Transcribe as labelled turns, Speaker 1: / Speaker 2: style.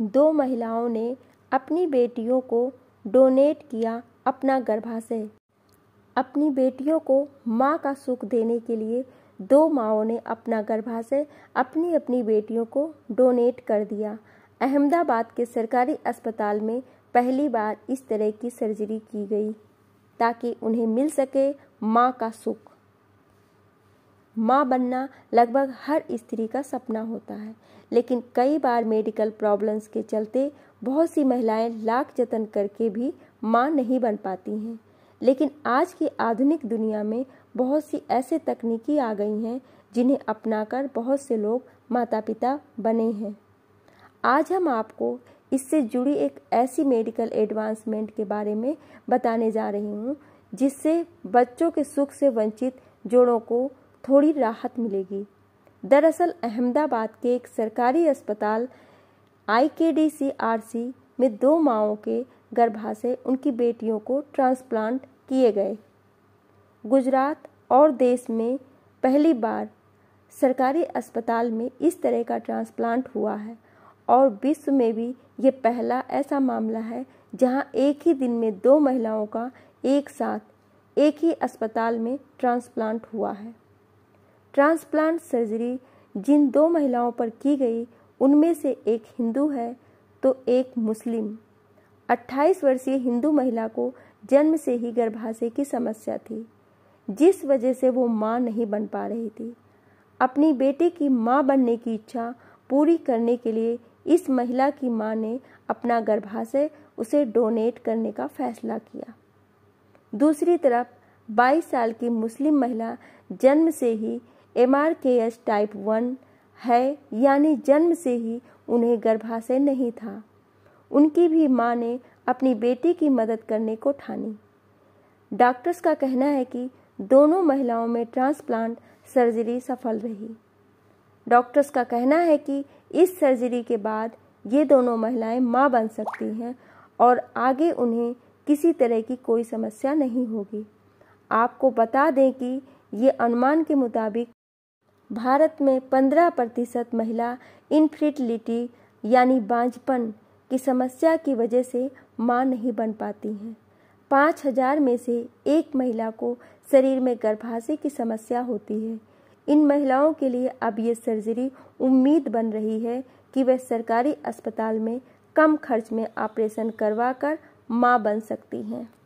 Speaker 1: दो महिलाओं ने अपनी बेटियों को डोनेट किया अपना गर्भाशय अपनी बेटियों को माँ का सुख देने के लिए दो माओं ने अपना गर्भाशय अपनी अपनी बेटियों को डोनेट कर दिया अहमदाबाद के सरकारी अस्पताल में पहली बार इस तरह की सर्जरी की गई ताकि उन्हें मिल सके माँ का सुख माँ बनना लगभग हर स्त्री का सपना होता है लेकिन कई बार मेडिकल प्रॉब्लम्स के चलते बहुत सी महिलाएं लाख जतन करके भी माँ नहीं बन पाती हैं लेकिन आज की आधुनिक दुनिया में बहुत सी ऐसे तकनीकी आ गई हैं जिन्हें अपनाकर बहुत से लोग माता पिता बने हैं आज हम आपको इससे जुड़ी एक ऐसी मेडिकल एडवांसमेंट के बारे में बताने जा रही हूँ जिससे बच्चों के सुख से वंचित जोड़ों को थोड़ी राहत मिलेगी दरअसल अहमदाबाद के एक सरकारी अस्पताल आईकेडीसीआरसी में दो माओ के गर्भाशय उनकी बेटियों को ट्रांसप्लांट किए गए गुजरात और देश में पहली बार सरकारी अस्पताल में इस तरह का ट्रांसप्लांट हुआ है और विश्व में भी ये पहला ऐसा मामला है जहां एक ही दिन में दो महिलाओं का एक साथ एक ही अस्पताल में ट्रांसप्लांट हुआ है ट्रांसप्लांट सर्जरी जिन दो महिलाओं पर की गई उनमें से एक हिंदू है तो एक मुस्लिम 28 वर्षीय हिंदू महिला को जन्म से ही गर्भाशय की समस्या थी जिस वजह से वो माँ नहीं बन पा रही थी अपनी बेटे की माँ बनने की इच्छा पूरी करने के लिए इस महिला की माँ ने अपना गर्भाशय उसे डोनेट करने का फैसला किया दूसरी तरफ 22 साल की मुस्लिम महिला जन्म से ही M R K S type one है यानी जन्म से ही उन्हें गर्भाशय नहीं था उनकी भी माँ ने अपनी बेटी की मदद करने को ठानी डॉक्टर्स का कहना है कि दोनों महिलाओं में ट्रांसप्लांट सर्जरी सफल रही डॉक्टर्स का कहना है कि इस सर्जरी के बाद ये दोनों महिलाएं माँ बन सकती हैं और आगे उन्हें किसी तरह की कोई समस्या नहीं होगी आपको बता दें कि ये अनुमान के मुताबिक भारत में 15 प्रतिशत महिला इनफर्टिलिटी यानी बांझपन की समस्या की वजह से मां नहीं बन पाती हैं पाँच हजार में से एक महिला को शरीर में गर्भाशय की समस्या होती है इन महिलाओं के लिए अब ये सर्जरी उम्मीद बन रही है कि वे सरकारी अस्पताल में कम खर्च में ऑपरेशन करवा कर माँ बन सकती हैं